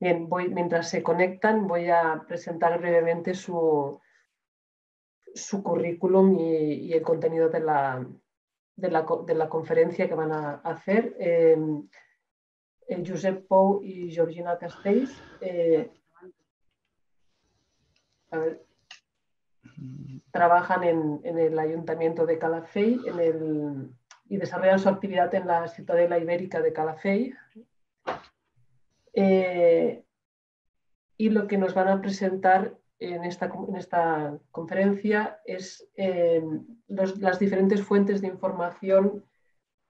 Bien, mientras se conectan, voy a presentar brevemente su, currículum y, el contenido de la, de la, conferencia que van a hacer. Em, eh, Josep Pou y Georgina Castells. Eh, trabajan en, el Ayuntamiento de Calafell y desarrollan su actividad en la Ciudadela Ibérica de Calafell, eh, y lo que nos van a presentar en esta, en esta conferencia es eh, las diferentes fuentes de información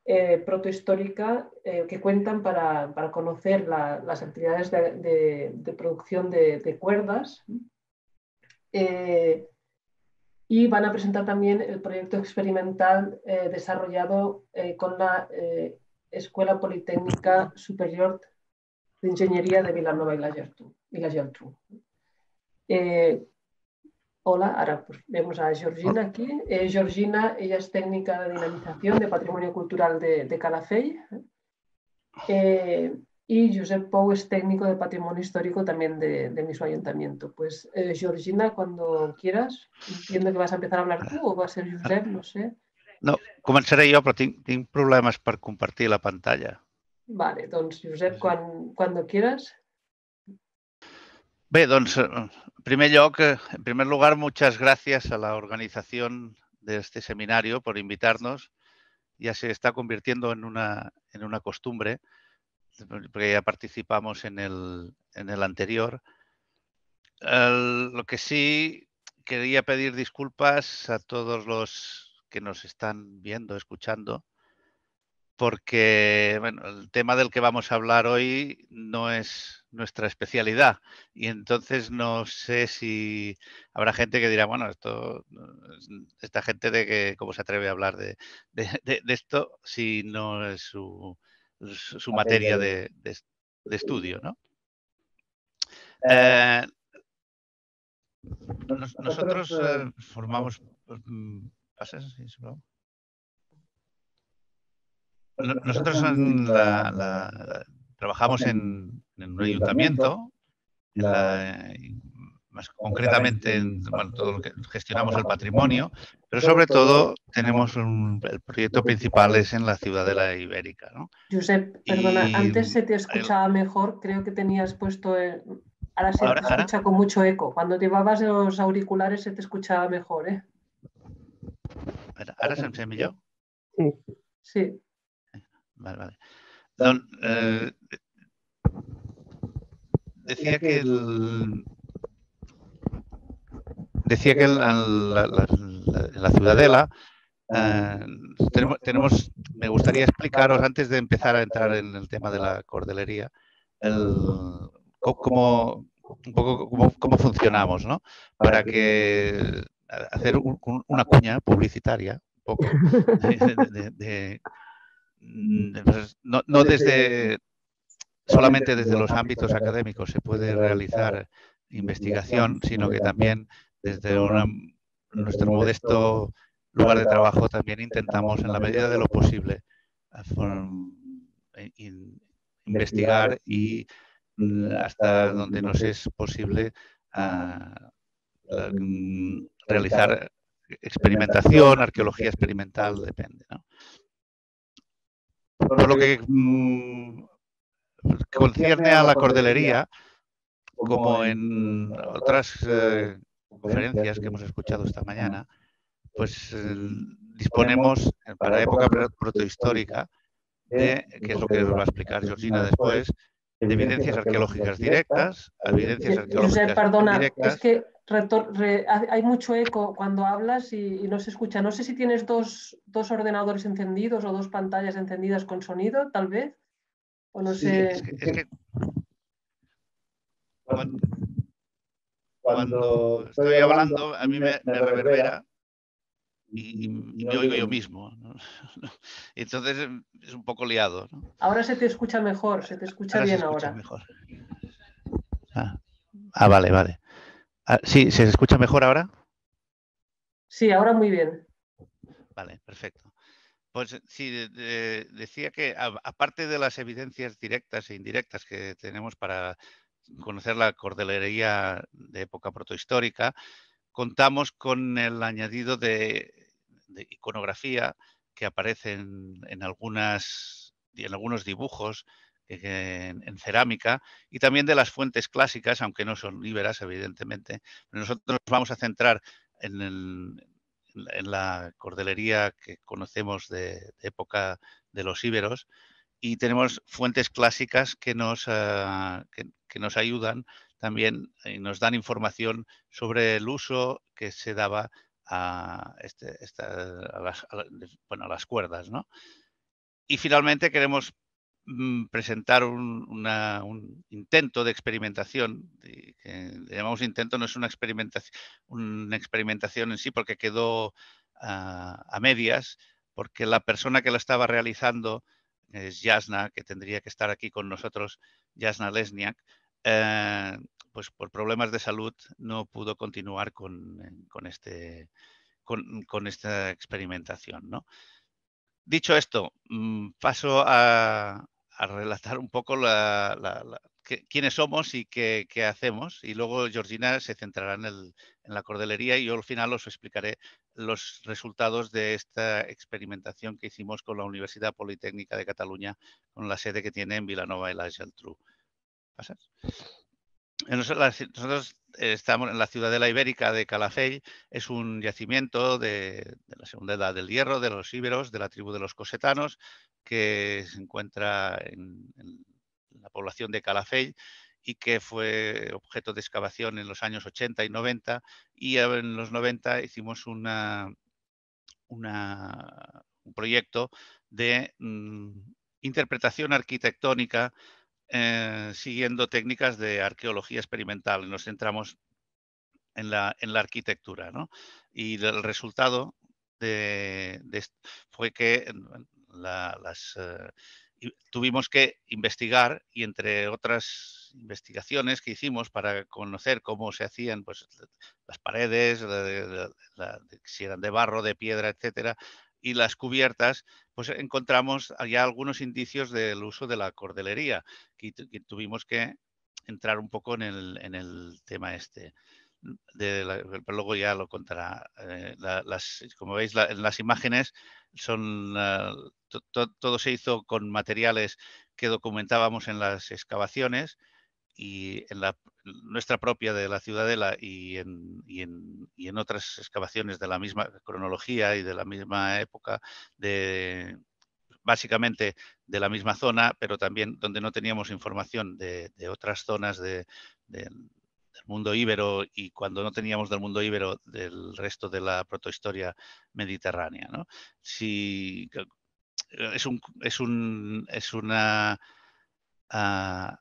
eh, protohistórica que cuentan para, conocer las actividades de, producción de, de cuerdas. y van a presentar también el proyecto experimental desarrollado con la Escuela Politécnica Superior d'Enginyeria de Vilanova i la Gertrude. I la Gertrude. Eh, hola, ara pues vemos a Georgina aquí. Eh, Georgina, ella és tècnica de dinamització de patrimoni cultural de, de Calafell. Eh, I Josep Pou és tècnic de patrimoni històric també de, de mi ayuntamiento. Pues eh, Georgina, quan quieras, entiendo que vas a empezar a hablar tú o va a ser Josep, no sé. No, començaré jo, però tinc, tinc problemes per compartir la pantalla. Vale, don Josep, cuando quieras. Ve, don. Eh, en primer eh, en primer lugar, muchas gracias a la organización de este seminario por invitarnos. Ya se está convirtiendo en una, costumbre, porque ya participamos en el, anterior. lo que sí quería pedir disculpas a todos los que nos están viendo, escuchando, porque bueno, el tema del que vamos a hablar hoy no es nuestra especialidad y entonces no sé si habrá gente que dirá, bueno, esto, mm, esta gente de que cómo se atreve a hablar de, esto si no es su, materia de, estudio, ¿no? Eh, eh, nosotros eh, formamos... ¿Pases? Pues, mm, sí, nosotros trabajamos en, un ayuntamiento, más concretamente en todo lo que gestionamos el patrimonio, pero sobre todo tenemos un, el proyecto principal es en la ciudad de la Ibérica. ¿no? Josep, perdona, antes se te escuchaba mejor, creo que tenías puesto el... Eh, ahora se escucha con mucho eco. Cuando llevabas los auriculares se te escuchaba mejor, ¿eh? ¿Ahora se me yo? Sí decía que el, decía que en la, ciudadela ah. eh, tenemos, me gustaría explicaros antes de empezar a entrar en el tema de la cordelería, el, cómo, un poco cómo, funcionamos, ¿no? Para que hacer una cuña publicitaria, un poco, de, Mm, pues, no, no desde solamente desde los ámbitos académicos se puede realizar investigación, sino que también desde nuestro modesto lugar de trabajo también intentamos, en la medida de lo posible, eh, investigar y mm, hasta donde nos es posible ah, ah, mm, realizar experimentación, arqueología experimental, depende. Por lo que mm, concierne a la cordelería, como en otras eh, eh, conferencias que hemos escuchado esta mañana, pues eh, disponemos para época protohistórica de, que es lo que va a explicar Georgina después, de evidencias arqueológicas directas, evidencias arqueológicas directas, hay mucho eco cuando hablas y, no se escucha. No sé si tienes dos, ordenadores encendidos o dos pantallas encendidas con sonido, tal vez. O no sé. Cuando, estoy hablando, a mí me, reverbera y, me oigo yo mismo. Entonces es un poco liado. ¿no? Ahora se te escucha mejor, se te escucha bien ahora. Ah, ah, vale, vale. Ah, sí, ¿se escucha mejor ahora? Sí, ahora muy bien. Vale, perfecto. Pues sí, decía que aparte de las evidencias directas e indirectas que tenemos para conocer la cordelería de época protohistórica, contamos con el añadido de, iconografía que aparece en, en algunas, en algunos dibujos en, cerámica y también de las fuentes clásicas, aunque no son íberas, evidentemente. nosotros nos vamos a centrar en, la cordelería que conocemos de, época de los íberos y tenemos fuentes clásicas que nos, ah, que, nos ayudan también y nos dan información sobre el uso que se daba a, este, las, bueno, las cuerdas. Y finalmente queremos Mm, presentar un, intento de experimentación, que le llamamos intento, no es una experimentación, una experimentación en sí porque quedó a, medias, porque la persona que lo estaba realizando es Jasna, que tendría que estar aquí con nosotros, Jasna Lesniak, eh, pues por problemas de salud no pudo continuar con, eh, este, esta experimentación. Dicho esto, mm, paso a, a relatar un poco la, quiénes somos y qué, hacemos. Y luego Georgina se centrará en, en, la cordelería y yo al final os explicaré los resultados de esta experimentación que hicimos con la Universidad Politécnica de Cataluña, con la sede que tiene en Vilanova y la Geltrú. ¿Pasas? Nosotros estamos en la ciudadela ibérica de Calafell, es un yacimiento de, la segunda edad del hierro, de los íberos, de la tribu de los cosetanos, que se encuentra en, la población de Calafell y que fue objeto de excavación en los años 80 y 90. Y en los 90 hicimos una, un proyecto de mm, interpretación arquitectónica eh, siguiendo técnicas de arqueología experimental nos centramos en la, en la arquitectura. ¿no? Y el resultado de, de, fue que las, eh, tuvimos que investigar y entre otras investigaciones que hicimos para conocer cómo se hacían pues, las paredes, si eran de barro, de piedra, etcétera, y las cubiertas, pues encontramos ya algunos indicios del uso de la cordelería, que, tuvimos que entrar un poco en el, tema este. Mm, pero luego ya lo contará. Eh, las, como veis, en las imágenes son ah, todo se hizo con materiales que documentábamos en las excavaciones y en la, nuestra propia de la Ciudadela y en, y, en, otras excavaciones de la misma cronología y de la misma época, de, básicamente de la misma zona, pero también donde no teníamos información de, otras zonas del mundo íbero y cuando no teníamos del mundo íbero del resto de la protohistoria mediterránea. ¿no? es, un, es, un, es una... Ah,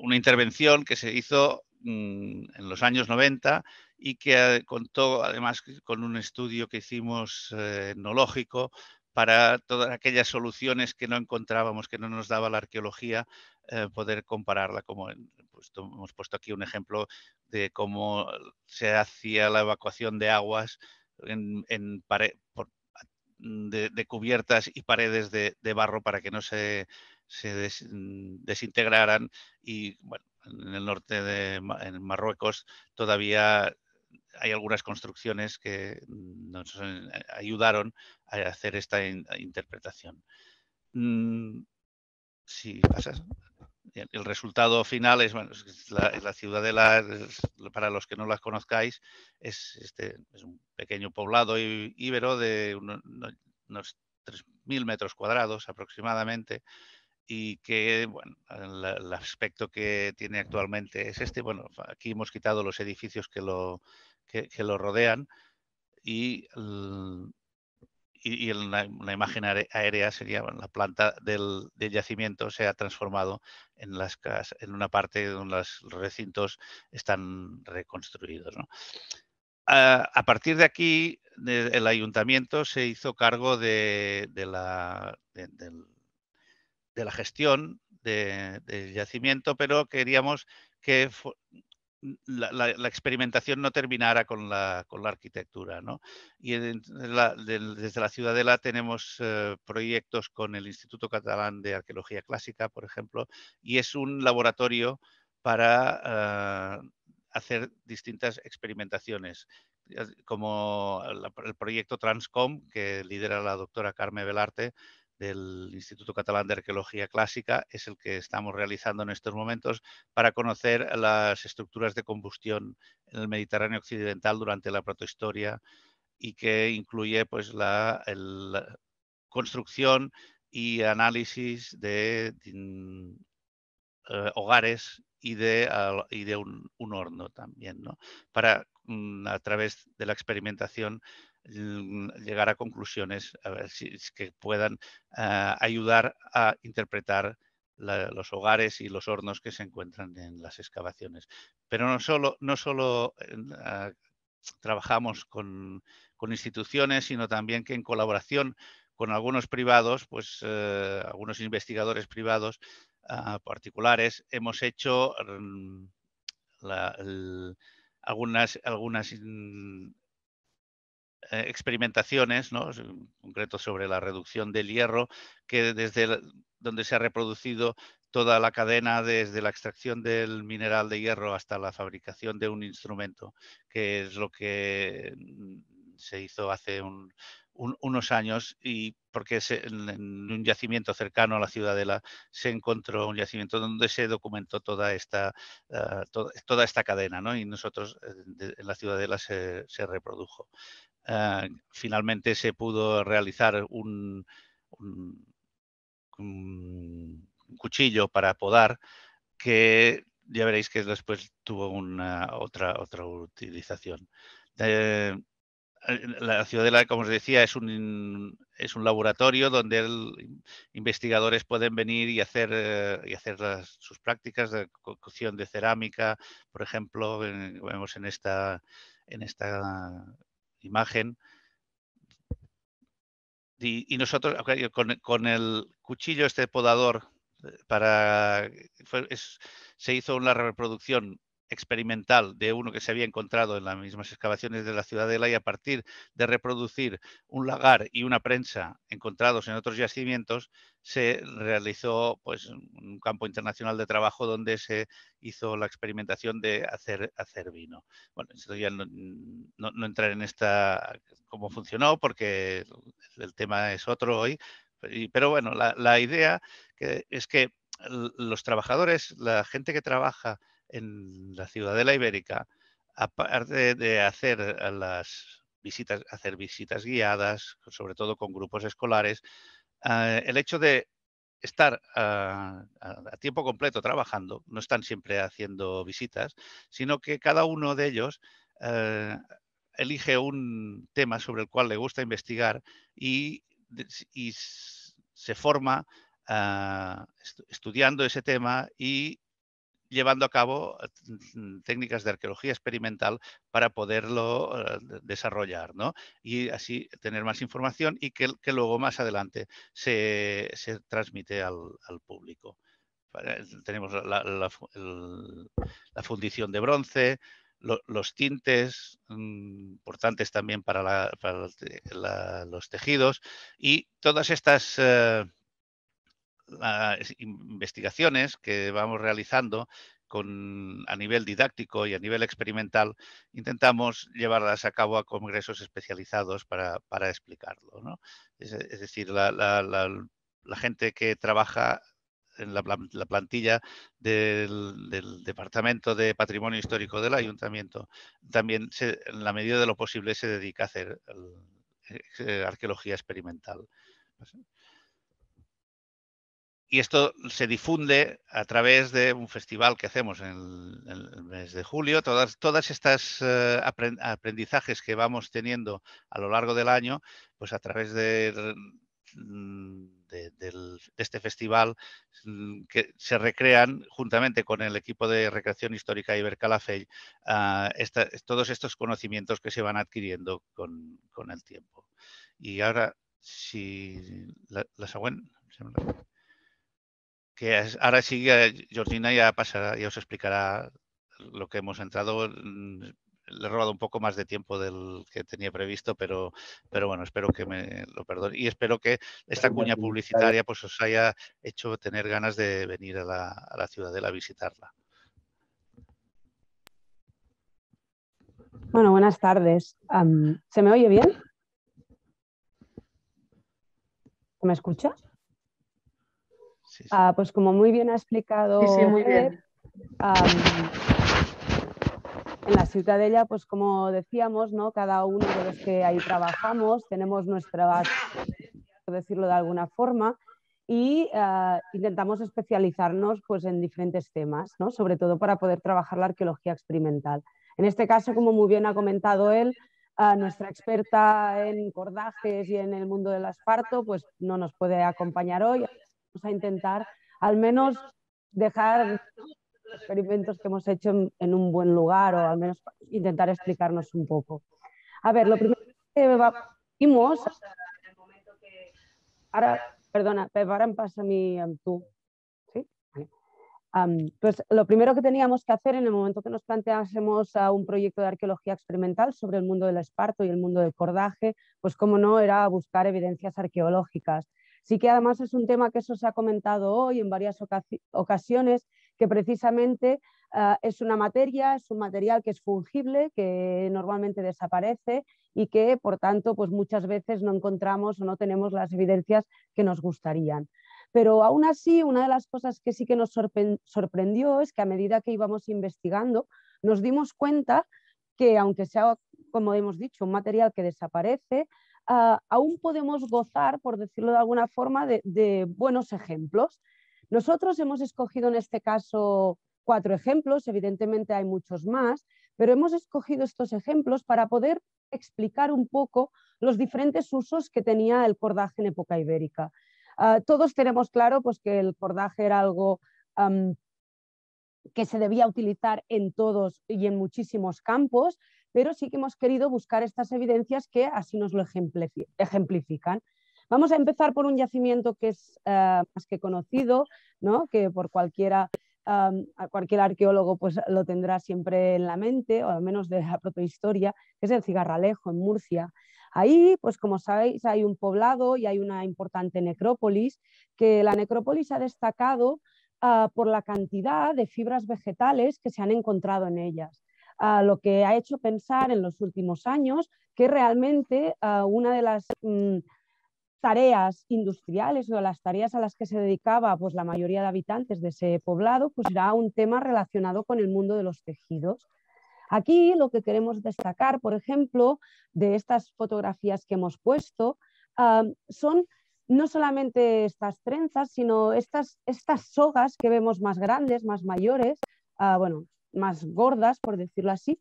una intervención que se hizo mm, en los años 90 y que eh, contó además con un estudio que hicimos eh, etnológico para todas aquellas soluciones que no encontrábamos, que no nos daba la arqueología, eh, poder compararla. Como pues, hemos puesto aquí un ejemplo de cómo se hacía la evacuación de aguas en, de, cubiertas y paredes de barro para que no se se mm, desintegraran y bueno, en el norte de Marruecos todavía hay algunas construcciones que nos eh, ayudaron a hacer esta interpretación. Mm, eh, el resultado final es, bueno, es la, la, ciudadela, para los que no las conozcáis, este, es, un pequeño poblado íbero de unos, unos 3.000 metros cuadrados aproximadamente, y que, bueno, el, aspecto que tiene actualmente es este. Bueno, aquí hemos quitado los edificios que lo, que, lo rodean y, y, y la, imagen aérea sería, la planta del, del, yacimiento se ha transformado en, las, en una parte donde los recintos están reconstruidos, ¿no? Ah, a, partir de aquí, el ayuntamiento se hizo cargo de, de la, de la gestión del yacimiento, pero queríamos que la, experimentación no terminara con la, arquitectura. ¿no? Y desde la Ciudadela tenemos eh, proyectos con el Instituto Catalán de Arqueología Clásica, por ejemplo, y es un laboratorio para eh, hacer distintas experimentaciones, eh, como el proyecto Transcom, que lidera la doctora Carmen Velarte, del Instituto Catalán de Arqueología Clásica es el que estamos realizando en estos momentos para conocer las estructuras de combustión en el Mediterráneo Occidental durante la protohistoria y que incluye pues, la, construcción y análisis de, mm, eh, hogares y de, de un, horno también, para mm, a través de la experimentación llegar a conclusiones que puedan ah, ayudar a interpretar los hogares y los hornos que se encuentran en las excavaciones. Pero no solo, no solo ah, trabajamos con, instituciones, sino también que en colaboración con algunos privados, pues eh, algunos investigadores privados ah, particulares, hemos hecho mm, algunas, algunas mm, eh, experimentaciones, en concreto sobre la reducción del hierro, que desde donde se ha reproducido toda la cadena desde la extracción del mineral de hierro hasta la fabricación de un instrumento, que es lo que mm, se hizo hace unos años y porque en, un yacimiento cercano a la ciudadela se encontró un yacimiento donde se documentó toda esta, eh, toda esta cadena y nosotros eh, en la ciudadela se, se reprodujo. Eh, finalmente se pudo realizar un, cuchillo para podar que ya veréis que después tuvo una otra, otra utilización. Eh, la ciudadela, como os decía, es un, es un laboratorio donde investigadores pueden venir y hacer, eh, y hacer sus prácticas de cocción de cerámica, por ejemplo, vemos en esta, en esta imagen. Y, nosotros, con, el cuchillo este podador, eh, para, se hizo una reproducción experimental de uno que se había encontrado en las mismas excavaciones de la ciudadela y a partir de reproducir un lagar y una prensa encontrados en otros yacimientos, se realizó pues, un campo internacional de trabajo donde se hizo la experimentación de hacer, hacer vino. Bueno, ya no, entrar en esta cómo funcionó porque el, tema es otro hoy, pero bueno, la, idea es que los trabajadores, la gente que trabaja en la ciudadela ibérica, aparte de hacer las visitas, hacer visitas guiadas, sobre todo con grupos escolares, eh, el hecho de estar ah, a, tiempo completo trabajando, no están siempre haciendo visitas, sino que cada uno de ellos eh, elige un tema sobre el cual le gusta investigar y, se forma ah, estudiando ese tema y llevando a cabo mm, técnicas de arqueología experimental para poderlo eh, desarrollar, Y así tener más información y que, luego más adelante se, transmite al, público. Eh, tenemos la, fundición de bronce, los tintes, mm, importantes también para, los tejidos, y todas estas... Eh, las investigaciones que vamos realizando con, a nivel didáctico y a nivel experimental, intentamos llevarlas a cabo a congresos especializados para, explicarlo. ¿no? Es, decir, la, gente que trabaja en la, plantilla del, Departamento de Patrimonio Histórico del Ayuntamiento, también en la medida de lo posible se dedica a hacer eh, arqueología experimental y esto se difunde a través de un festival que hacemos en el, mes de julio. Todas, todas estas eh, aprendizajes que vamos teniendo a lo largo del año, pues a través de, este festival que se recrean juntamente con el equipo de recreación histórica Ibercalafell ah, todos estos conocimientos que se van adquiriendo con, el tiempo. Y ahora, si la, la que ahora sí Georgina ya pasará, ya os explicará lo que hemos entrado. Mm, le he robado un poco más de tiempo del que tenía previsto, pero, bueno, espero que me lo perdone. Y espero que esta cuña publicitaria pues, os haya hecho tener ganas de venir a la, ciudadela a visitarla. Bueno, buenas tardes. ¿Se me oye bien? ¿Me escuchas? Ah, pues como muy bien ha explicado muy la bien. de en la pues como decíamos, ¿no? cada uno de los que ahí trabajamos tenemos nuestras, por decirlo de alguna forma, y ah, intentamos especializarnos pues, en diferentes temas, ¿no? sobre todo para poder trabajar la arqueología experimental. En este caso, como muy bien ha comentado él, ah, nuestra experta en cordajes y en el mundo del asparto pues, no nos puede acompañar hoy, pues, a intentar al menos dejar los experimentos que hemos hecho en, un buen lugar o al menos intentar explicarnos un poco. A ver, lo primero que vimos... Ahora, perdona, ahora pasa tú. pues lo primero que teníamos que hacer en el momento que nos planteásemos a un proyecto de arqueología experimental sobre el mundo del esparto y el mundo del cordaje, pues como no, era buscar evidencias arqueológicas. Sí que además es un tema que eso se ha comentado hoy en varias ocasiones, que precisamente ah, es una materia, es un material que es fungible, que normalmente desaparece y que, por tanto, pues muchas veces no encontramos o no tenemos las evidencias que nos gustarían. Pero aún así, una de las cosas que sí que nos sorprendió es que a medida que íbamos investigando, nos dimos cuenta que aunque sea, como hemos dicho, un material que desaparece, Ah, aún podemos gozar, por decirlo de alguna forma, de, buenos ejemplos. Nosotros hemos escogido en este caso cuatro ejemplos, evidentemente hay muchos más, pero hemos escogido estos ejemplos para poder explicar un poco los diferentes usos que tenía el cordaje en época ibérica. Ah, todos tenemos claro pues, que el cordaje era algo que se debía utilizar en todos y en muchísimos campos, pero sí que hemos querido buscar estas evidencias que así nos lo ejemplifican. Vamos a empezar por un yacimiento que es eh, más que conocido, ¿no? que por cualquiera, cualquier arqueólogo pues, lo tendrá siempre en la mente, o al menos de la historia, que es el Cigarralejo en Murcia. Ahí, pues como sabéis, hay un poblado y hay una importante necrópolis, que la necrópolis ha destacado ah, por la cantidad de fibras vegetales que se han encontrado en ellas lo que ha hecho pensar en los últimos años que realmente ah, una de las mm, tareas industriales o las tareas a las que se dedicaba pues, la mayoría de habitantes de ese poblado pues, era un tema relacionado con el mundo de los tejidos. Aquí lo que queremos destacar, por ejemplo, de estas fotografías que hemos puesto, ah, son no solamente estas trenzas, sino estas, estas sogas que vemos más grandes, más mayores, ah, más gordas, por decirlo así,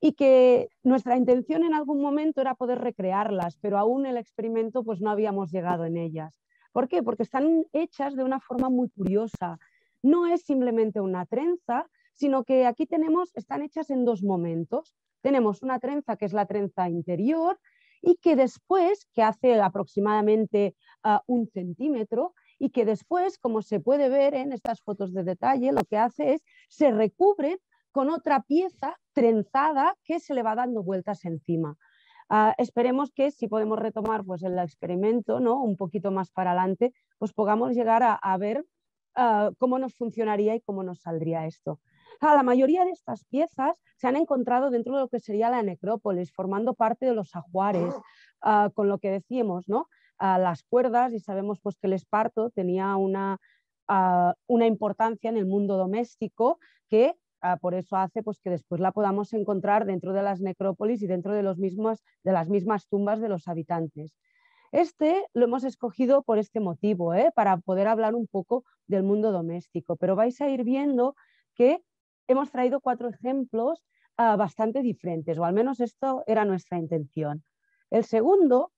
y que nuestra intención en algún momento era poder recrearlas, pero aún el experimento pues no habíamos llegado en ellas. ¿Por qué? Porque están hechas de una forma muy curiosa. No es simplemente una trenza, sino que aquí tenemos, están hechas en dos momentos. Tenemos una trenza que es la trenza interior y que después, que hace aproximadamente ah, un centímetro, y que después, como se puede ver en estas fotos de detalle, lo que hace es se recubre con otra pieza trenzada que se le va dando vueltas encima. Ah, esperemos que si podemos retomar pues, el experimento ¿no? un poquito más para adelante, pues podamos llegar a, ver ah, cómo nos funcionaría y cómo nos saldría esto. Ah, la mayoría de estas piezas se han encontrado dentro de lo que sería la necrópolis, formando parte de los ajuares, con lo que decíamos, ¿no? a las cuerdas y sabemos pues, que el esparto tenía una, ah, una importancia en el mundo doméstico que ah, por eso hace pues, que después la podamos encontrar dentro de las necrópolis y dentro de, los mismos, de las mismas tumbas de los habitantes. Este lo hemos escogido por este motivo, ¿eh? para poder hablar un poco del mundo doméstico, pero vais a ir viendo que hemos traído cuatro ejemplos ah, bastante diferentes, o al menos esto era nuestra intención. El segundo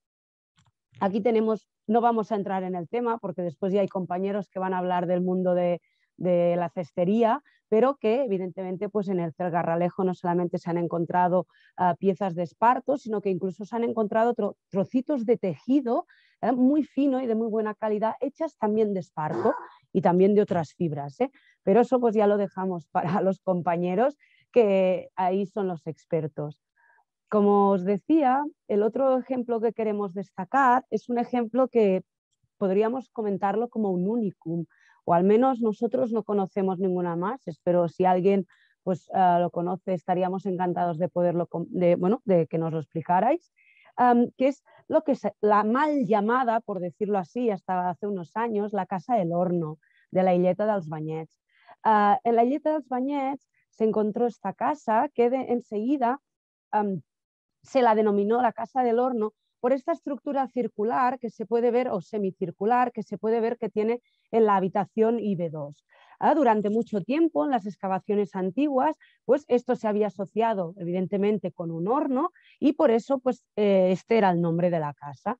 Aquí tenemos, no vamos a entrar en el tema porque después ya hay compañeros que van a hablar del mundo de, la cestería, pero que evidentemente pues en el Cergarralejo no solamente se han encontrado ah, piezas de esparto, sino que incluso se han encontrado trocitos de tejido ¿eh? muy fino y de muy buena calidad, hechas también de esparto y también de otras fibras. ¿eh? Pero eso pues ya lo dejamos para los compañeros, que ahí son los expertos. Como os decía, el otro ejemplo que queremos destacar es un ejemplo que podríamos comentarlo como un unicum, o al menos nosotros no conocemos ninguna más. Espero si alguien pues, ah, lo conoce, estaríamos encantados de poderlo, de, bueno, de que nos lo explicarais. que es lo que es la mal llamada, por decirlo así, hasta hace unos años, la Casa del Horno de la Illeta dels Banyets. Ah, en la Illeta dels Banyets se encontró esta casa que de, enseguida se la denominó la casa del horno por esta estructura circular que se puede ver, o semicircular, que se puede ver que tiene en la habitación IB2. Ah, durante mucho tiempo, en las excavaciones antiguas, pues esto se había asociado evidentemente con un horno y por eso pues, eh, este era el nombre de la casa.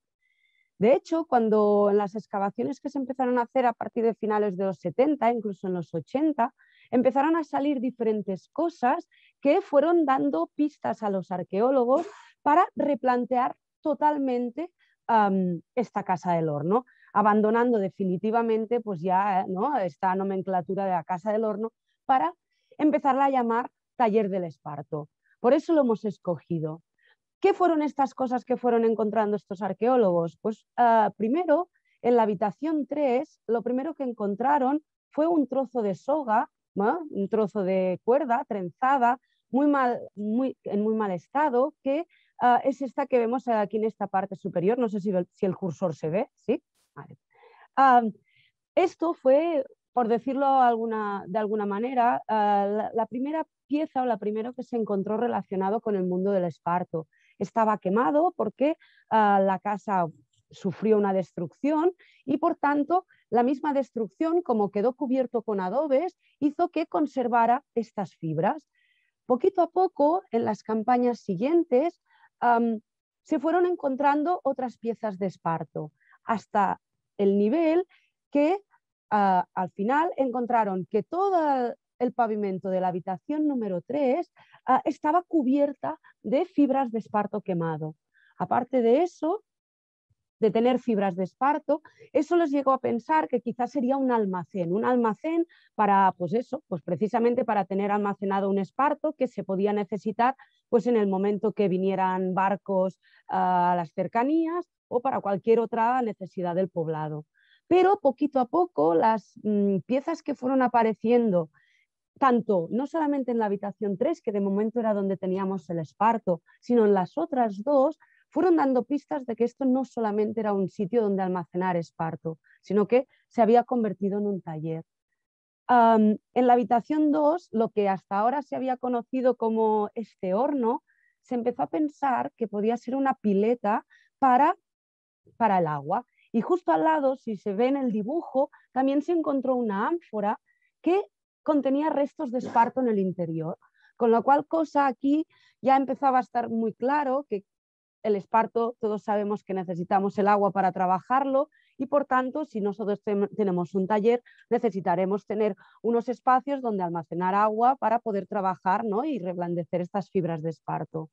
De hecho, cuando en las excavaciones que se empezaron a hacer a partir de finales de los 70, incluso en los 80, empezaron a salir diferentes cosas que fueron dando pistas a los arqueólogos para replantear totalmente esta casa del horno, abandonando definitivamente pues ya esta nomenclatura de la casa del horno para empezarla a llamar taller del esparto. Por eso lo hemos escogido. ¿Qué fueron estas cosas que fueron encontrando estos arqueólogos? Pues ah, primero, en la habitación 3, lo primero que encontraron fue un trozo de soga un trozo de cuerda trenzada, muy mal, muy, en muy mal estado, que ah, es esta que vemos aquí en esta parte superior. No sé si, el cursor se ve, ¿sí? Ah, esto fue, por decirlo de alguna manera, ah, la, la, primera pieza o la primera que se encontró relacionado con el mundo del esparto. Estaba quemado porque la casa sufrió una destrucción y por tanto la misma destrucción, como quedó cubierto con adobes, hizo que conservara estas fibras. Poquito a poco, en las campañas siguientes, se fueron encontrando otras piezas de esparto, hasta el nivel que ah, al final encontraron que todo el pavimento de la habitación número 3 ah, estaba cubierta de fibras de esparto quemado. Aparte de eso, de tener fibras de esparto, eso les llegó a pensar que quizás sería un almacén, un almacén para, pues eso, pues precisamente para tener almacenado un esparto que se podía necesitar pues en el momento que vinieran barcos a las cercanías o para cualquier otra necesidad del poblado. Pero poquito a poco las mm, piezas que fueron apareciendo tanto no solamente en la habitación 3, que de momento era donde teníamos el esparto, sino en las otras dos, fueron dando pistas de que esto no solamente era un sitio donde almacenar esparto, sino que se había convertido en un taller. en la habitación 2, lo que hasta ahora se había conocido como este horno, se empezó a pensar que podía ser una pileta para, para el agua. Y justo al lado, si se ve en el dibujo, también se encontró una ánfora que contenía restos de esparto en el interior. Con lo cual, cosa aquí ya empezaba a estar muy claro que el esparto, todos sabemos que necesitamos el agua para trabajarlo y por tanto, si nosotros tenemos un taller, necesitaremos tener unos espacios donde almacenar agua para poder trabajar ¿no? y reblandecer estas fibras de esparto.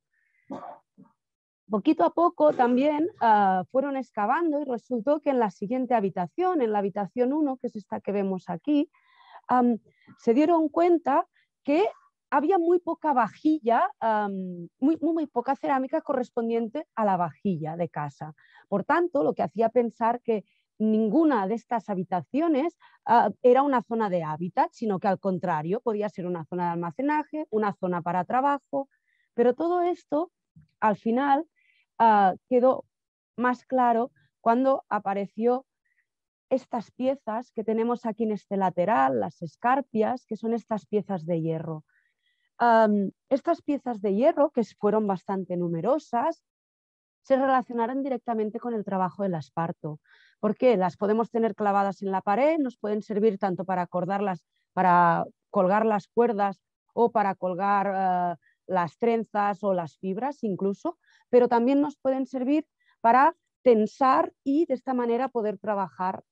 Poquito a poco también ah, fueron excavando y resultó que en la siguiente habitación, en la habitación 1, que es esta que vemos aquí, se dieron cuenta que había muy poca vajilla, muy, poca cerámica correspondiente a la vajilla de casa. Por tanto, lo que hacía pensar que ninguna de estas habitaciones ah, era una zona de hábitat, sino que al contrario, podía ser una zona de almacenaje, una zona para trabajo, pero todo esto al final ah, quedó más claro cuando apareció estas piezas que tenemos aquí en este lateral, las escarpias, que son estas piezas de hierro estas piezas de hierro, que fueron bastante numerosas, se relacionaron directamente con el trabajo del esparto. Porque Las podemos tener clavadas en la pared, nos pueden servir tanto para acordarlas, para colgar las cuerdas o para colgar ah, las trenzas o las fibras incluso, pero también nos pueden servir para tensar y de esta manera poder trabajar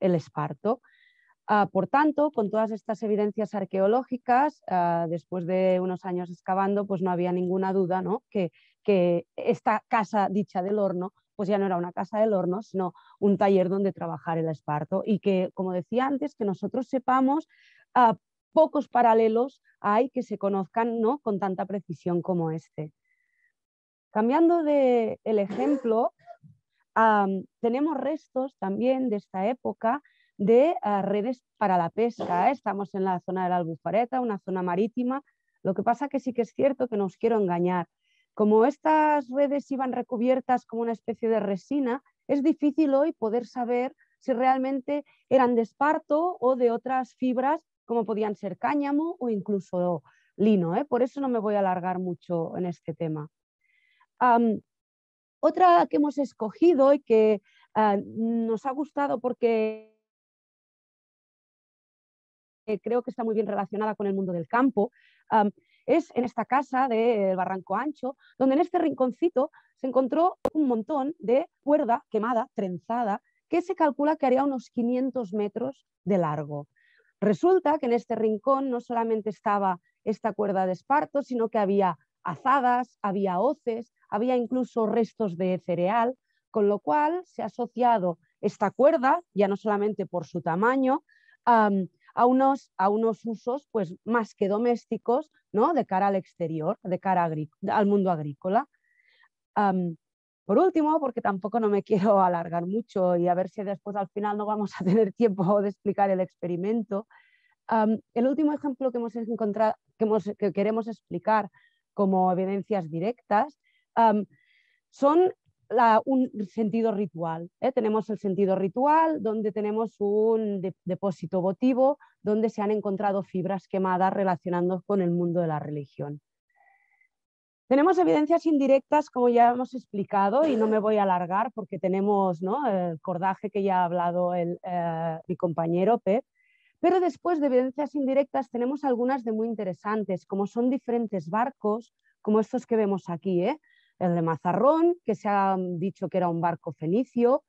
el esparto. Ah, por tanto, con todas estas evidencias arqueológicas, ah, después de unos años excavando, pues no había ninguna duda ¿no? que, esta casa dicha del horno, pues ya no era una casa del horno, sino un taller donde trabajar el esparto. Y que, como decía antes, que nosotros sepamos, ah, pocos paralelos hay que se conozcan ¿no? con tanta precisión como este. Cambiando de ejemplo, tenemos restos también de esta época de ah, redes para la pesca. ¿eh? Estamos en la zona de la Albufareta, una zona marítima. Lo que pasa que sí que es cierto que nos quiero engañar. Como estas redes iban recubiertas como una especie de resina, es difícil hoy poder saber si realmente eran de esparto o de otras fibras como podían ser cáñamo o incluso lino. ¿eh? Por eso no me voy a alargar mucho en este tema. otra que hemos escogido y que ah, nos ha gustado porque creo que está muy bien relacionada con el mundo del campo, es en esta casa del Barranco Ancho, donde en este rinconcito se encontró un montón de cuerda quemada, trenzada, que se calcula que haría unos 500 metros de largo. Resulta que en este rincón no solamente estaba esta cuerda de esparto, sino que había azadas, había hoces, había incluso restos de cereal, con lo cual se ha asociado esta cuerda, ya no solamente por su tamaño, a unos, a unos usos pues, más que domésticos ¿no? de cara al exterior, de cara al mundo agrícola. por último, porque tampoco no me quiero alargar mucho y a ver si después al final no vamos a tener tiempo de explicar el experimento, el último ejemplo que hemos encontrado, que, queremos explicar como evidencias directas, son un sentido ritual. ¿eh? Tenemos el sentido ritual, donde tenemos un depósito votivo, donde se han encontrado fibras quemadas relacionando con el mundo de la religión. Tenemos evidencias indirectas, como ya hemos explicado, y no me voy a alargar porque tenemos ¿no? el cordaje que ya ha hablado el, eh, mi compañero Pep, pero después de evidencias indirectas tenemos algunas de muy interesantes, como son diferentes barcos, como estos que vemos aquí, ¿eh? el de Mazarrón, que se ha mm, dicho que era un barco fenicio.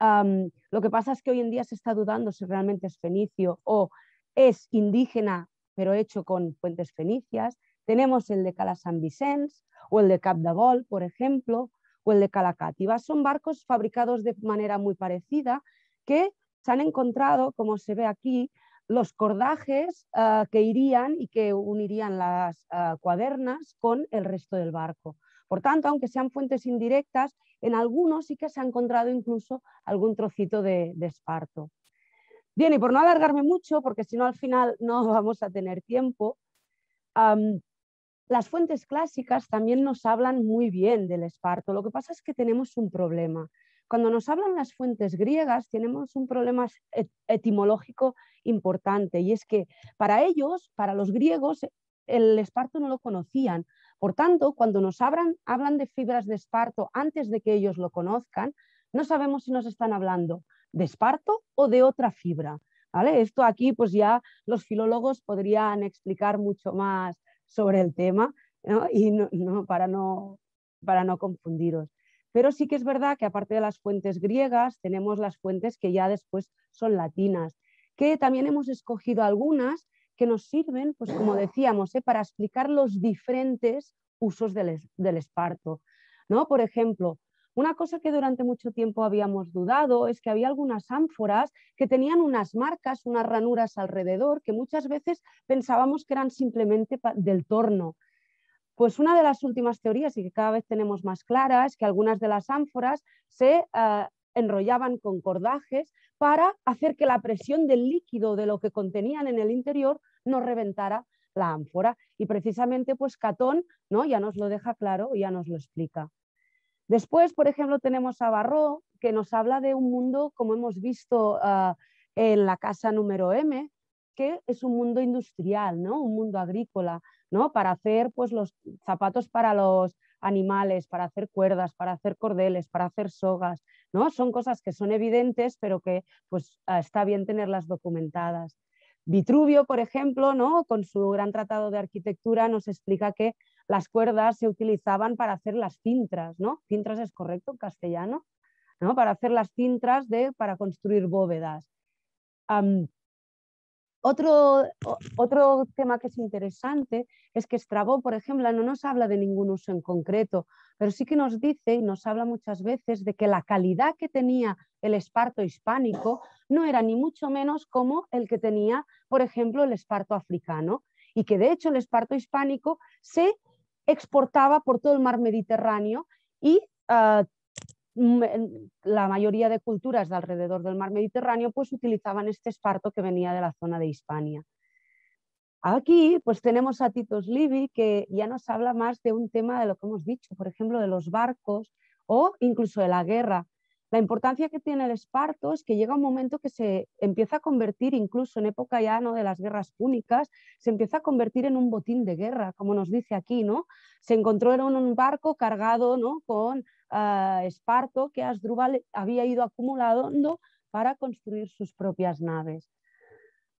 lo que pasa es que hoy en día se está dudando si realmente es fenicio o es indígena, pero hecho con puentes fenicias. Tenemos el de Cala San Vicens o el de Cap de por ejemplo, o el de Calacativa. Son barcos fabricados de manera muy parecida que se han encontrado, como se ve aquí, los cordajes ah, que irían y que unirían las ah, cuadernas con el resto del barco. Por tanto, aunque sean fuentes indirectas, en algunos sí que se ha encontrado incluso algún trocito de, esparto. Bien, y por no alargarme mucho, porque si no al final no vamos a tener tiempo, las fuentes clásicas también nos hablan muy bien del esparto. Lo que pasa es que tenemos un problema. Cuando nos hablan las fuentes griegas, tenemos un problema etimológico importante, y es que para ellos, para los griegos, el esparto no lo conocían, por tanto, cuando nos hablan, hablan de fibras de esparto antes de que ellos lo conozcan, no sabemos si nos están hablando de esparto o de otra fibra. Esto aquí pues ya los filólogos podrían explicar mucho más sobre el tema Y para no confundiros. Pero sí que es verdad que aparte de las fuentes griegas, tenemos las fuentes que ya después son latinas, que también hemos escogido algunas que nos sirven, pues como decíamos, ¿eh? para explicar los diferentes usos del, esparto. ¿no? Por ejemplo, una cosa que durante mucho tiempo habíamos dudado es que había algunas ánforas que tenían unas marcas, unas ranuras alrededor, que muchas veces pensábamos que eran simplemente del torno. Pues una de las últimas teorías y que cada vez tenemos más claras es que algunas de las ánforas se ah, enrollaban con cordajes para hacer que la presión del líquido de lo que contenían en el interior no reventara la ánfora. Y precisamente, pues Catón ¿no? ya nos lo deja claro, ya nos lo explica. Después, por ejemplo, tenemos a Barro, que nos habla de un mundo, como hemos visto ah, en la casa número M, que es un mundo industrial, ¿no? un mundo agrícola, ¿no? para hacer pues, los zapatos para los animales, para hacer cuerdas, para hacer cordeles, para hacer sogas, son cosas que son evidentes, pero que pues, ah, está bien tenerlas documentadas. Vitruvio, por ejemplo, ¿no? con su gran tratado de arquitectura, nos explica que las cuerdas se utilizaban para hacer las cintras, ¿no? Cintras es correcto en castellano, ¿no? Para hacer las cintras de, para construir bóvedas. Otro, otro tema que es interesante es que Estrabón, por ejemplo, no nos habla de ningún uso en concreto, pero sí que nos dice y nos habla muchas veces de que la calidad que tenía el esparto hispánico no era ni mucho menos como el que tenía, por ejemplo, el esparto africano, y que de hecho el esparto hispánico se exportaba por todo el mar Mediterráneo y ah, la mayoría de culturas de alrededor del mar Mediterráneo pues utilizaban este esparto que venía de la zona de Hispania. Aquí pues tenemos a Titus Livy que ya nos habla más de un tema de lo que hemos dicho, por ejemplo, de los barcos o incluso de la guerra. La importancia que tiene el esparto es que llega un momento que se empieza a convertir, incluso en época ya ¿no? de las guerras púnicas, se empieza a convertir en un botín de guerra, como nos dice aquí, ¿no? Se encontró en un barco cargado ¿no? con eh, esparto que Asdrúbal había ido acumulando para construir sus propias naves.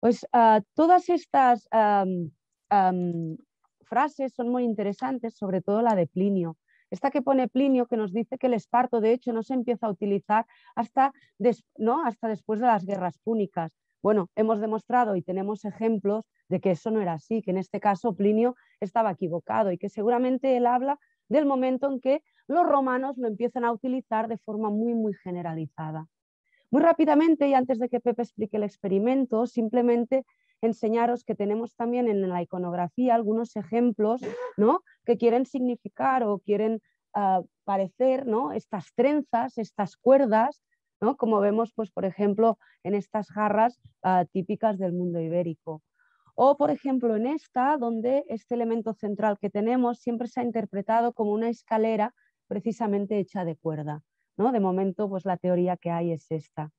Pues eh, todas estas em, em, frases son muy interesantes, sobre todo la de Plinio. Esta que pone Plinio, que nos dice que el esparto, de hecho, no se empieza a utilizar hasta, ¿no? hasta después de las guerras púnicas. Bueno, hemos demostrado y tenemos ejemplos de que eso no era así, que en este caso Plinio estaba equivocado y que seguramente él habla del momento en que los romanos lo empiezan a utilizar de forma muy, muy generalizada. Muy rápidamente, y antes de que Pepe explique el experimento, simplemente enseñaros que tenemos también en la iconografía algunos ejemplos ¿no? que quieren significar o quieren ah, parecer ¿no? estas trenzas, estas cuerdas, ¿no? como vemos, pues, por ejemplo, en estas jarras ah, típicas del mundo ibérico. O, por ejemplo, en esta, donde este elemento central que tenemos siempre se ha interpretado como una escalera precisamente hecha de cuerda. ¿no? De momento, pues la teoría que hay es esta.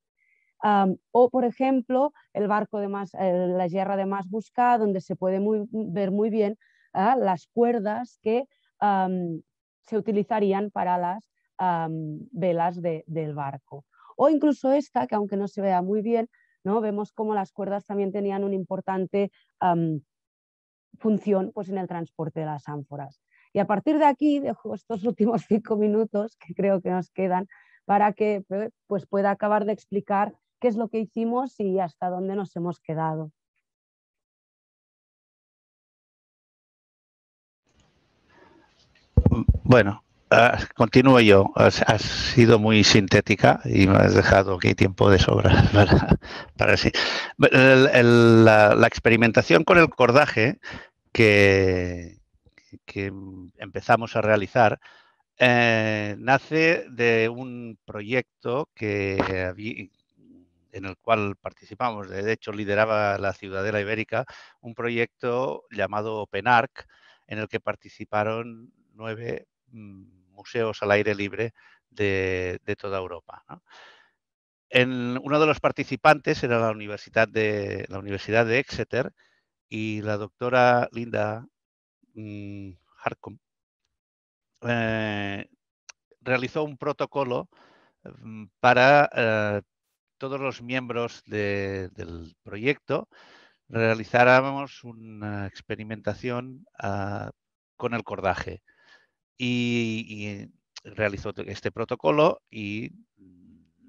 o, por ejemplo, el barco de más, la hierra de más busca, donde se puede ver muy bien ah, las cuerdas que se utilizarían para las velas del barco. O incluso esta, que aunque no se vea muy bien, Vemos cómo las cuerdas también tenían una importante función pues, en el transporte de las ánforas. Y a partir de aquí dejo estos últimos cinco minutos que creo que nos quedan para que eh, pues, pueda acabar de explicar qué es lo que hicimos y hasta dónde nos hemos quedado. Bueno, Ah, continúo yo. Has, sido muy sintética y me has dejado aquí tiempo de sobra para, para sí. la, experimentación con el cordaje que, que empezamos a realizar eh, nace de un proyecto que en el cual participamos, de hecho lideraba la Ciudadela Ibérica, un proyecto llamado OpenArc, en el que participaron nueve mm, museos al aire libre de, toda Europa. uno de los participantes era la Universidad de, la Universidad de Exeter y la doctora Linda mm, Harcom eh, realizó un protocolo mm, para eh, todos los miembros del proyecto realizáramos una experimentación ah, con el cordaje y, realizó este protocolo y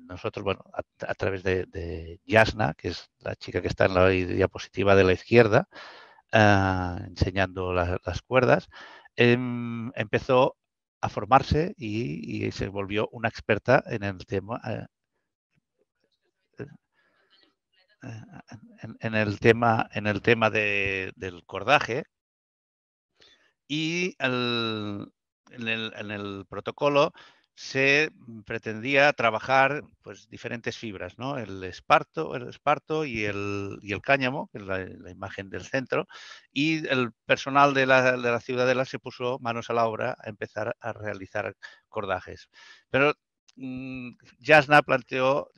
nosotros, bueno, a, través de, de, Yasna, que es la chica que está en la diapositiva de la izquierda, ah, enseñando las cuerdas, em, empezó a formarse y, se volvió una experta en el tema. Eh, eh, eh, en, el tema en el tema del cordaje y el, en el, protocolo se pretendía trabajar pues, diferentes fibras, el, esparto, el esparto y el, cáñamo, que es la, imagen del centro, y el personal de la, de ciudadela se puso manos a la obra a empezar a realizar cordajes. Pero Jasna mm, planteó,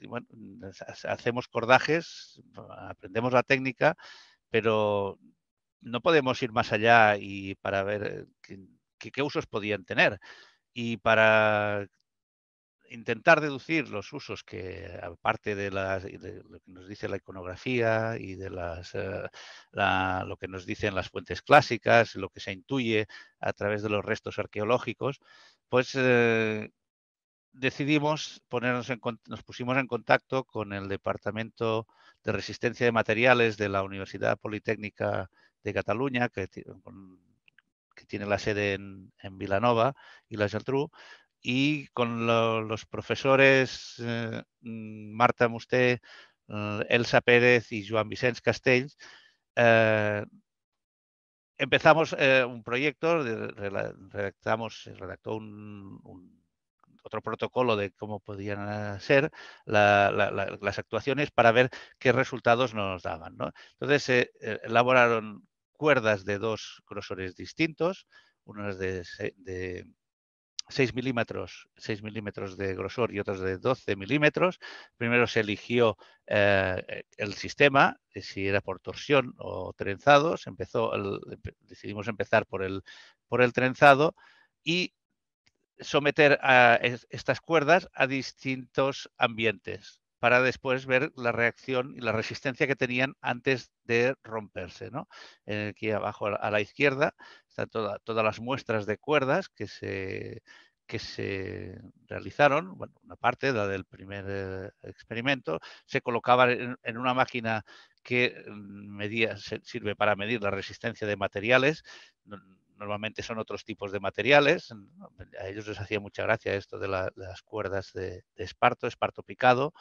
hacemos cordajes, aprendemos la técnica, pero no podemos ir más allá y para ver eh, qué, usos podían tener. Y para intentar deducir los usos que, aparte de, lo que nos dice la iconografía y de eh, lo que nos dicen las fuentes clásicas, lo que se intuye a través de los restos arqueológicos, pues eh, decidimos ponernos en, nos pusimos en contacto con el Departamento de Resistencia de Materiales de la Universidad Politécnica de Cataluña, que, con que tiene la sede en, Vilanova y la Geltrú, y con los profesores eh, mm, Marta Musté, eh, Elsa Pérez y Joan Vicens Castells, eh, empezamos un proyecto, redactamos, redactó otro protocolo de cómo podían ser las actuaciones para ver qué resultados nos daban. Entonces se elaboraron cuerdas de dos grosores distintos, unas de, 6 milímetros, 6 milímetros de grosor y otras de 12 milímetros. Primero se eligió eh, eh, el sistema, eh, si era por torsión o trenzado. empezó decidimos empezar por el, por el trenzado y someter a estas cuerdas a distintos ambientes para después ver la reacción y la resistencia que tenían antes de romperse. Eh, aquí abajo a la izquierda están todas las muestras de cuerdas que se, que se realizaron, una parte, la del primer eh, experimento, se colocaba en, una máquina que mm, medía, sirve para medir la resistencia de materiales normalmente son otros tipos de materiales. A ellos les hacía mucha gracia esto de, las cuerdas de, esparto, esparto picado,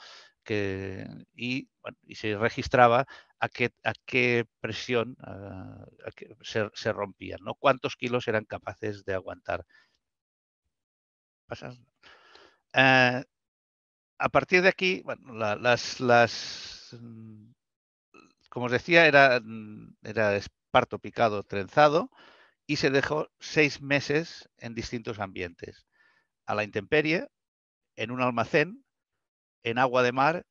y, se registraba a qué, a qué presión se, rompían, cuántos kilos eran capaces de aguantar. Eh, a partir de aquí, bueno, las, como os decía, era, era esparto picado trenzado y se dejó seis meses en distintos ambientes, a la intemperie, en un almacén, en agua de mar,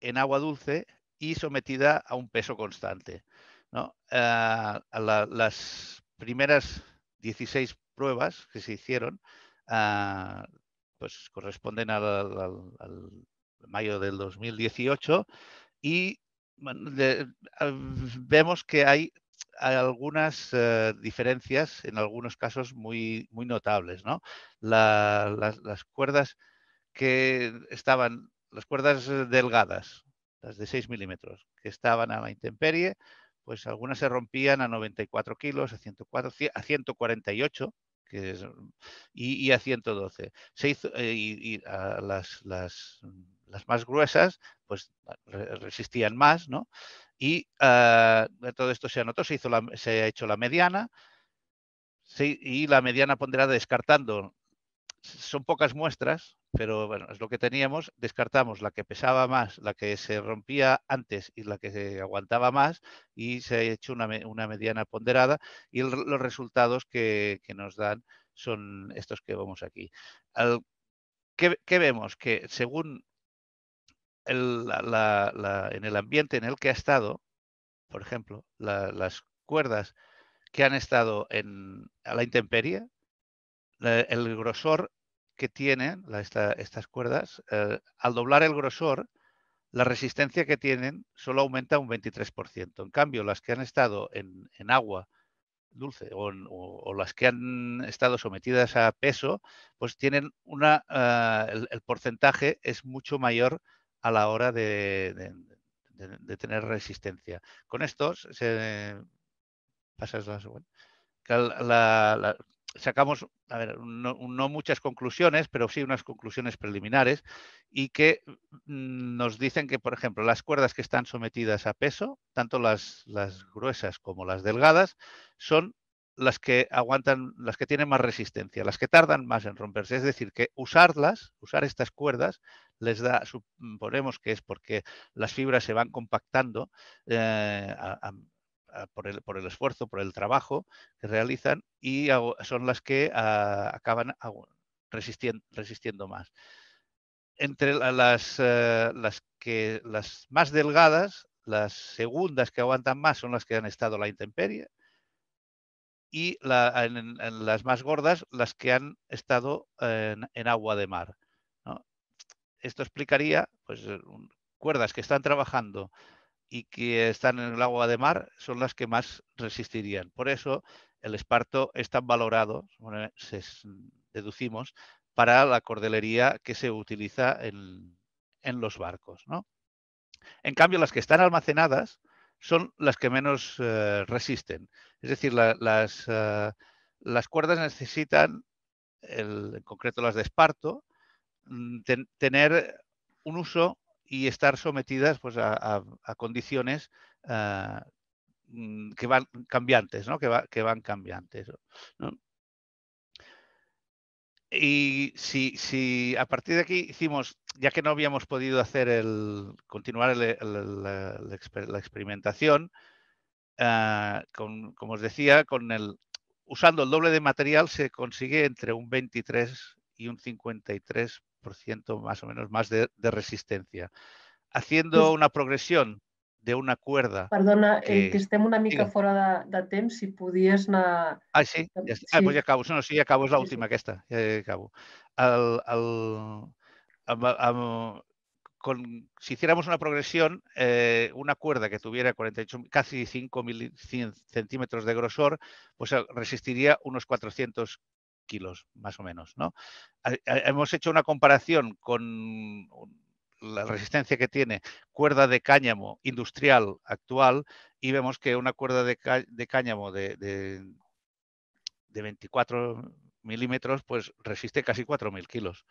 en agua dulce y sometida a un peso constante. Ah, las primeras 16 pruebas que se hicieron ah, pues corresponden al, mayo del 2018 y ah, vemos que hay algunas eh, diferencias, en algunos casos muy, muy notables. ¿no? las, las, cuerdas que estaban, las cuerdas eh, delgadas, las de 6 milímetros, que estaban a la intemperie, pues algunas se rompían a 94 kilos, a, 104, a 148 que y, a 112. Se hizo, y, y a eh, ah, las, las, las, más gruesas pues resistían más, ¿no? Y ah, todo esto se anotó, se, hizo se ha hecho la mediana y la mediana ponderada descartando. Son pocas muestras, pero bueno, es lo que teníamos. Descartamos la que pesaba más, la que se rompía antes y la que se aguantaba más, y se ha hecho una, mediana ponderada. Y los resultados que, nos dan son estos que vemos aquí. ¿qué, vemos? Que según la, en el ambiente en el que ha estado, por ejemplo, las cuerdas que han estado en, a la intemperie, el grosor que tienen estas cuerdas, eh, al doblar el grosor, la resistencia que tienen solo aumenta un 23%. En cambio, las que han estado en, agua dulce o, las que han estado sometidas a peso, pues tienen una, eh, el, porcentaje es mucho mayor a la hora de, tener resistencia. Con estos, pasas sacamos a ver, no, muchas conclusiones, pero sí unas conclusiones preliminares y que mm, nos dicen que, por ejemplo, las cuerdas que están sometidas a peso, tanto las, las gruesas como las delgadas, son las que aguantan, las que tienen más resistencia, las que tardan más en romperse. Es decir, que usarlas, usar estas cuerdas, les da, suponemos que es porque las fibras se van compactando eh, por, el, esfuerzo, por el trabajo que realizan y son las que ah, acaban resistiendo, más. Entre las, eh, las, que, las más delgadas, las segundas que aguantan más son las que han estado la intemperie y en, las más gordas las que han estado en, agua de mar. Esto explicaría, pues, eh, cuerdas que están trabajando y que están en el agua de mar son las que más resistirían. Por eso el esparto es tan valorado, se deducimos, para la cordelería que se utiliza en, en los barcos. En cambio, las que están almacenadas, son las que menos eh, resisten. Es decir, las, eh, las, cuerdas necesitan, en concreto las de esparto, mm, tener un uso y estar sometidas pues, a, condiciones eh, mm, que van cambiantes, que, que van cambiantes. Y si, a partir de aquí hicimos, ya que no habíamos podido hacer el, continuar la, experimentación, ah, como os decía, con usando el doble de material se consigue entre un 23 y un 53% más o menos más de resistencia. Haciendo pues una progresión de una cuerda. Perdona, que, eh, que una mica de, de si pudies Ah, sí? Em, ja, Ah, pues acabo. No, sí, acabo, és la última que aquesta. Ja, acabo. con, si hiciéramos una progresión, eh, una cuerda que tuviera 48, casi 5.100 centímetros de grosor, pues eh, resistiría unos 400 kilos, más o menos. ¿no? Hemos hecho una comparación con la resistencia que tiene cuerda de cáñamo industrial actual y vemos que una cuerda de, cáñamo de, de, 24 milímetros, pues resiste casi 4.000 kilos.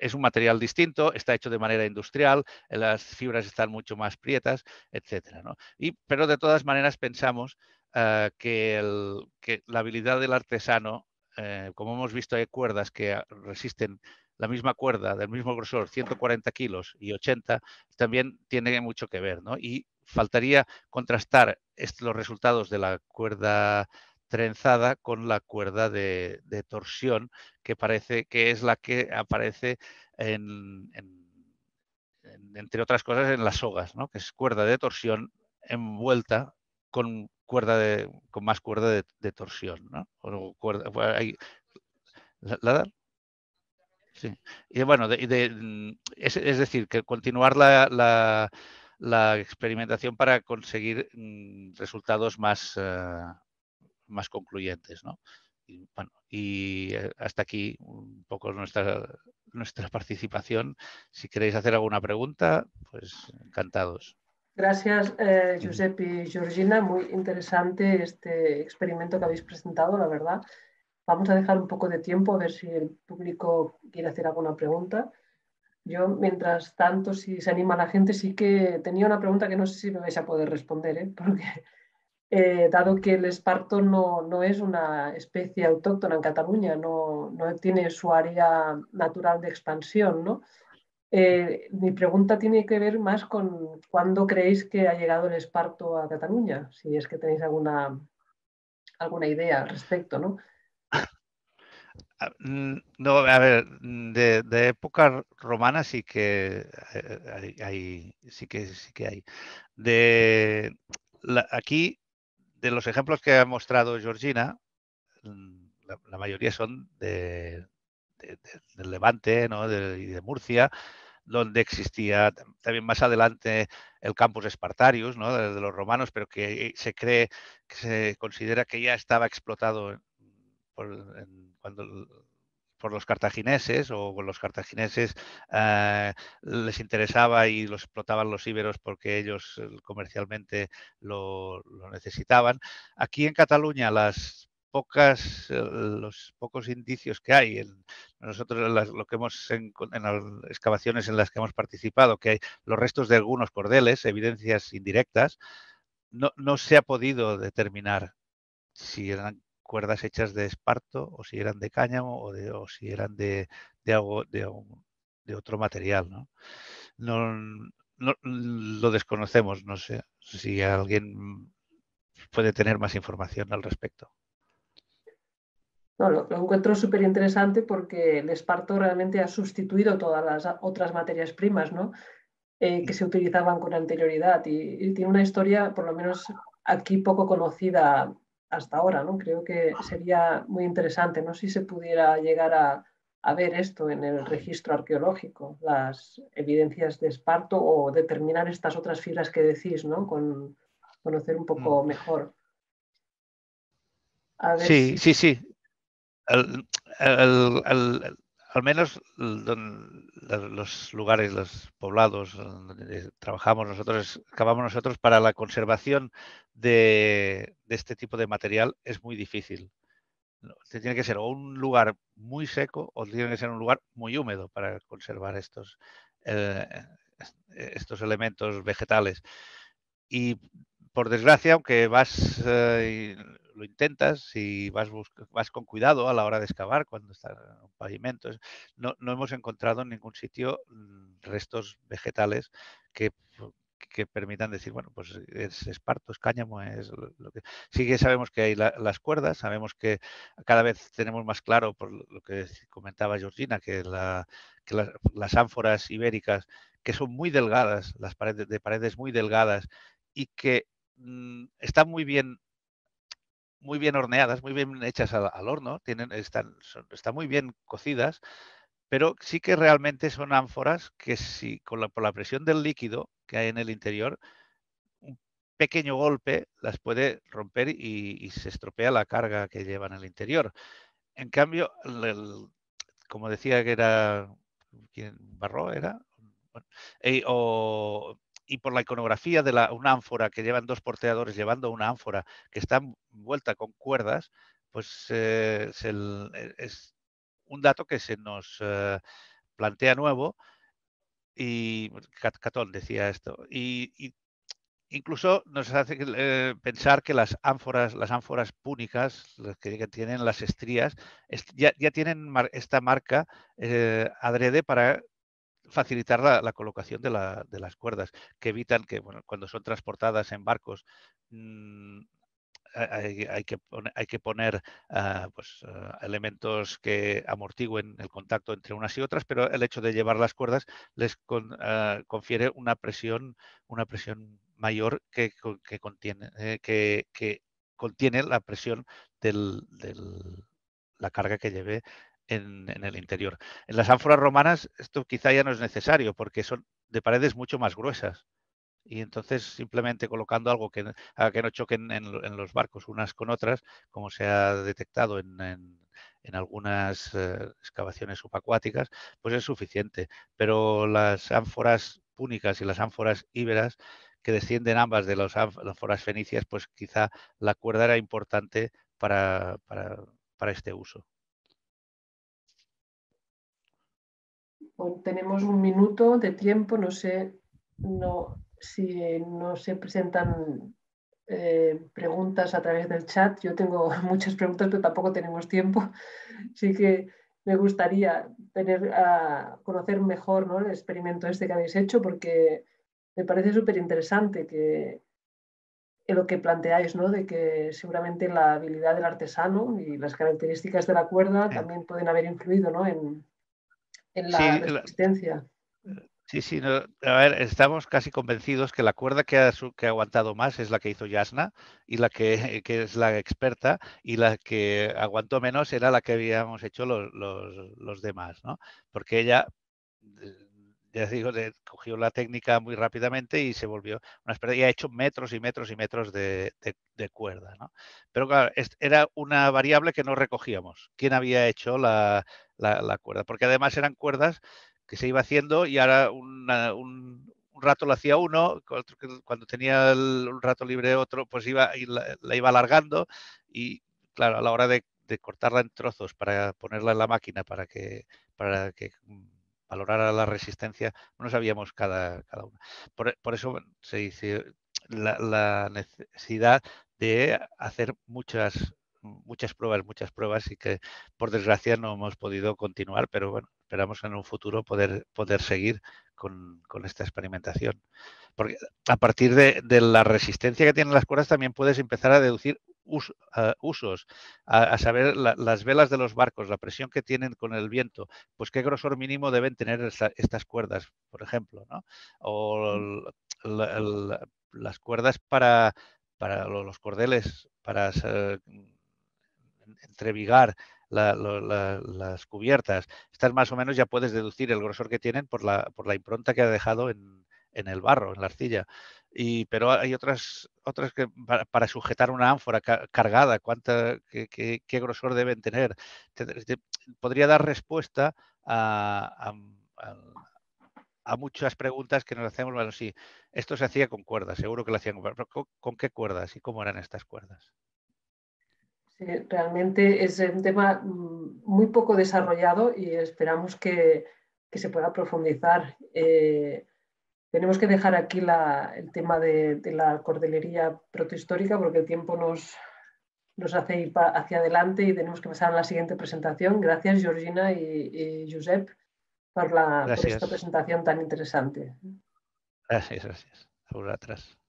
Es, un material distinto, está hecho de manera industrial, las fibras están mucho más prietas, etc. Y, pero de todas maneras pensamos eh, que, la habilidad del artesano eh, como hemos visto, hay cuerdas que ah, resisten la misma cuerda del mismo grosor, 140 kilos y 80, también tiene mucho que ver, ¿no? Y faltaría contrastar los resultados de la cuerda trenzada con la cuerda de, torsión, que parece que es la que aparece entre otras cosas en las sogas, que es cuerda de torsión envuelta con cuerda de, con más cuerda de, torsión, ¿no? O ¿La, Sí. Y bueno, mm, es, decir, que continuar la, la, experimentación para conseguir mm, resultados más, ah, más concluyentes, ¿no? Y, y eh, hasta aquí un poco nuestra, nuestra participación. Si queréis hacer alguna pregunta, pues encantados. Gracias, eh, Giuseppe y Georgina. Muy interesante este experimento que habéis presentado, la verdad. Vamos a dejar un poco de tiempo a ver si el público quiere hacer alguna pregunta. Yo, mientras tanto, si se anima la gente, sí que tenía una pregunta que no sé si me vais a poder responder, ¿eh? porque eh, dado que el esparto no, no, es una especie autóctona en Cataluña, no, no tiene su área natural de expansión, ¿no? Eh, mi pregunta tiene que ver más con cuándo creéis que ha llegado el esparto a Cataluña, si es que tenéis alguna, alguna idea al respecto, ¿no? Ah, mm, no, a ver, de, época romana sí que eh, hay, sí que sí que hay. De aquí, de los ejemplos que ha mostrado Georgina, mm, la mayoría son de, del Levante y de Murcia, donde existía también más adelante el campus Espartarius, de, los romanos, pero que eh, se cree, que se considera que ya estaba explotado por, cuando, por los cartagineses o los cartagineses eh, les interesaba y los explotaban los íberos porque ellos comercialmente lo, lo necesitaban. Aquí en Cataluña las pocas, eh, los pocos indicios que hay en nosotros lo que hemos en, las excavaciones en las que hemos participado, que hay los restos de algunos cordeles, evidencias indirectas, no, se ha podido determinar si eran cuerdas hechas de esparto o si eran de cáñamo o, si eran de, de otro material. lo desconocemos, no sé si alguien puede tener más información al respecto lo, encuentro súper interesante porque el esparto realmente ha sustituido todas las otras materias primas eh, que se utilizaban con anterioridad y, tiene una historia, por lo menos aquí, poco conocida hasta ahora. ¿no? Creo que sería muy interesante ¿no? si se pudiera llegar a, ver esto en el registro arqueológico, las evidencias de esparto o determinar estas otras filas que decís, Con conocer un poco mm. mejor. sí, sí, sí al menos los lugares, los poblados donde trabajamos nosotros, acabamos nosotros para la conservación de, este tipo de material es muy difícil. Tiene que ser o un lugar muy seco o tiene que ser un lugar muy húmedo para conservar estos, eh, elementos vegetales. Y por desgracia, aunque vas eh, lo intentas, y vas, vas con cuidado a la hora de excavar cuando está en un pavimento. No, no hemos encontrado en ningún sitio mm, restos vegetales que permitan decir, bueno, pues es esparto, es cáñamo, es lo que... Sí que sabemos que hay las cuerdas, sabemos que cada vez tenemos más claro, por lo que comentaba Georgina, que, la, las ánforas ibéricas, que son muy delgadas, las paredes de paredes muy delgadas, y que mm, están muy bien muy bien horneadas, muy bien hechas al, horno, tienen, están, están muy bien cocidas, pero sí que realmente son ánforas que si con la, por la presión del líquido que hay en el interior, un pequeño golpe las puede romper y, se estropea la carga que llevan en el interior. En cambio, como decía que era ¿quién, Barro, era eh, o y por la iconografía de la, una ánfora que llevan dos porteadores llevando una ánfora que está envuelta con cuerdas, pues eh, eh, es, un dato que se nos eh, plantea nuevo y Catón decía esto y, incluso nos hace pensar que las ánforas, las ánforas púnicas, las que tienen las estrías, ya, tienen esta marca adrede para facilitar la, colocación de, las cuerdas, que evitan que cuando son transportadas en barcos mm, hay, que, hay, que, poner ah, pues, ah, elementos que amortiguen el contacto entre unas y otras, pero el hecho de llevar las cuerdas les ah, confiere una presión, una presión mayor que, contiene, eh, que, contiene la presión de la carga que lleve en, el interior. En las ánforas romanas esto quizá ya no es necesario porque son de paredes mucho más gruesas. Y entonces simplemente colocando algo que, no choquen en, los barcos unas con otras, como se ha detectado en, algunas eh, excavaciones subacuáticas, pues es suficiente. Pero las ánforas púnicas y las ánforas íberas, que descienden ambas de las ánforas fenicias, pues quizá la cuerda era importante para este uso. tenemos un minuto de tiempo, no sé no, si no se presentan eh, preguntas a través del chat. Yo tengo muchas preguntas, pero tampoco tenemos tiempo. Así que me gustaría tener a conocer mejor el experimento este que habéis hecho, porque me parece súper interesante lo que planteáis, ¿no? de que seguramente la habilidad del artesano y las características de la cuerda también pueden haber influido en, en la sí, sí, sí, a ver, estamos casi convencidos que la cuerda que ha, que ha aguantado más es la que hizo Yasna y la que, es la experta y la que aguantó menos era la que habíamos hecho los, los, los demás, ¿no? Porque ella ya digo, cogió la técnica muy rápidamente y se volvió una espera y ha hecho metros y metros y metros de, cuerda. Pero claro, era una variable que no recogíamos, quién había hecho la, cuerda, porque además eran cuerdas que se iba haciendo y ahora un, rato lo hacía uno, cuando tenía un rato libre otro, pues iba, la, la, iba alargando y claro, a la hora de, de cortarla en trozos para ponerla en la máquina para que, para que mm, a la resistencia, no sabíamos cada, cada una. Por, eso se dice la, necesidad de hacer muchas muchas pruebas, muchas pruebas y que por desgracia no hemos podido continuar, pero bueno, esperamos en un futuro poder, poder seguir con, esta experimentación. Porque a partir de, de la resistencia que tienen las cuerdas también puedes empezar a deducir eh, usos, a, saber las velas de los barcos, la presión que tienen con el viento, pues qué grosor mínimo deben tener estas cuerdas, por ejemplo, O las cuerdas para, los cordeles, para eh, entrevigar las cubiertas. Estas más o menos ya puedes deducir el grosor que tienen por la, por la impronta que ha dejado en, en el barro, en la arcilla pero hay otras, otras que para, sujetar una ánfora cargada, cuánta, qué, grosor deben tener. podría dar respuesta a, muchas preguntas que nos hacemos, bueno, sí, esto se hacía con cuerdas, seguro que lo hacían con, pero ¿con qué cuerdas y cómo eran estas cuerdas? Sí, realmente es un tema mm, muy poco desarrollado y esperamos que, se pueda profundizar. Eh, tenemos que dejar aquí el tema de, la cordelería protohistórica porque el tiempo nos, nos hace ir hacia adelante y tenemos que pasar a la siguiente presentación. Gracias, Georgina y, Josep, por, esta presentación tan interesante. Gracias, gracias. atrás.